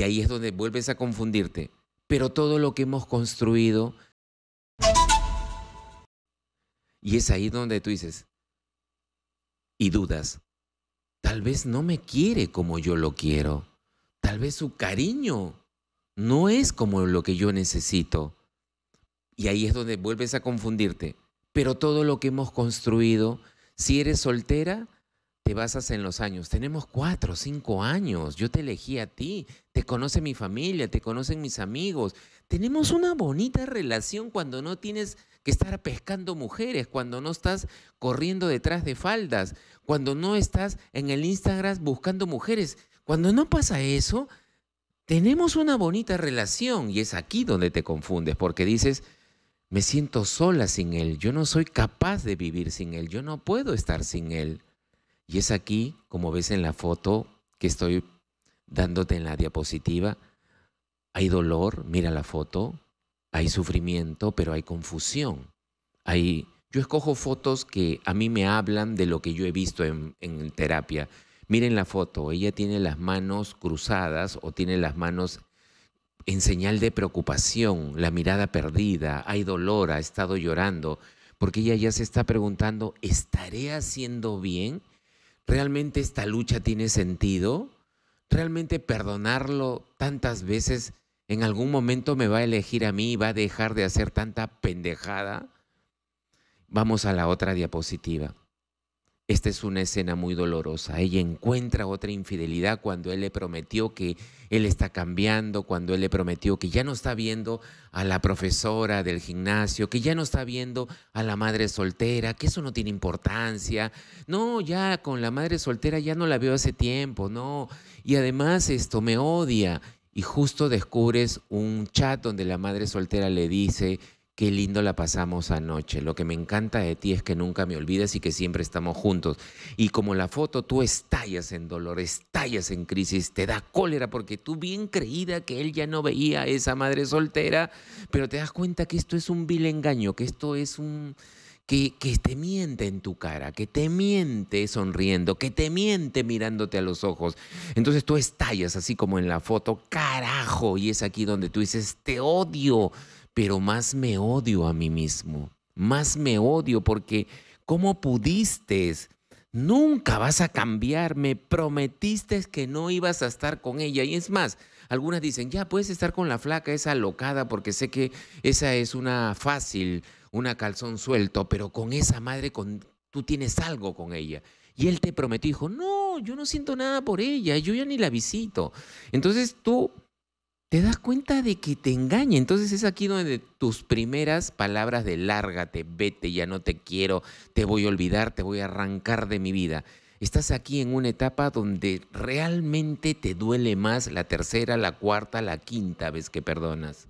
Y ahí es donde vuelves a confundirte. Pero todo lo que hemos construido... Y es ahí donde tú dices, y dudas, tal vez no me quiere como yo lo quiero, tal vez su cariño no es como lo que yo necesito. Y ahí es donde vuelves a confundirte. Pero todo lo que hemos construido, si eres soltera, basas en los años. Tenemos cuatro, cinco años. Yo te elegí a ti. Te conoce mi familia, te conocen mis amigos. Tenemos una bonita relación cuando no tienes que estar pescando mujeres, cuando no estás corriendo detrás de faldas, cuando no estás en el Instagram buscando mujeres. Cuando no pasa eso, tenemos una bonita relación y es aquí donde te confundes porque dices, me siento sola sin él, yo no soy capaz de vivir sin él, yo no puedo estar sin él. Y es aquí, como ves en la foto que estoy dándote en la diapositiva, hay dolor, mira la foto, hay sufrimiento, pero hay confusión. Hay, yo escojo fotos que a mí me hablan de lo que yo he visto en terapia. Miren la foto, ella tiene las manos cruzadas o tiene las manos en señal de preocupación, la mirada perdida, hay dolor, ha estado llorando, porque ella ya se está preguntando, ¿estaré haciendo bien? ¿realmente esta lucha tiene sentido? ¿Realmente perdonarlo tantas veces en algún momento me va a elegir a mí y va a dejar de hacer tanta pendejada? Vamos a la otra diapositiva. Esta es una escena muy dolorosa. Ella encuentra otra infidelidad cuando él le prometió que él está cambiando, cuando él le prometió que ya no está viendo a la profesora del gimnasio, que ya no está viendo a la madre soltera, que eso no tiene importancia. No, ya con la madre soltera ya no la veo hace tiempo, no. Y además esto me odia. Y justo descubres un chat donde la madre soltera le dice, Qué lindo la pasamos anoche. Lo que me encanta de ti es que nunca me olvidas y que siempre estamos juntos. Y como la foto, tú estallas en dolor, estallas en crisis, te da cólera porque tú bien creída que él ya no veía a esa madre soltera, pero te das cuenta que esto es un vil engaño, que esto es un... Que, que, te miente en tu cara, que te miente sonriendo, que te miente mirándote a los ojos. Entonces tú estallas así como en la foto, carajo, y es aquí donde tú dices, te odio, pero más me odio a mí mismo, más me odio porque ¿cómo pudiste? Nunca vas a cambiar, me prometiste que no ibas a estar con ella. Y es más, algunas dicen, ya puedes estar con la flaca, esa locada, porque sé que esa es una fácil, una calzón suelto, pero con esa madre con, tú tienes algo con ella. Y él te prometió, dijo, no, yo no siento nada por ella, yo ya ni la visito. Entonces tú te das cuenta de que te engaña. Entonces es aquí donde tus primeras palabras de lárgate, vete, ya no te quiero, te voy a olvidar, te voy a arrancar de mi vida. Estás aquí en una etapa donde realmente te duele más la tercera, la cuarta, la quinta vez que perdonas.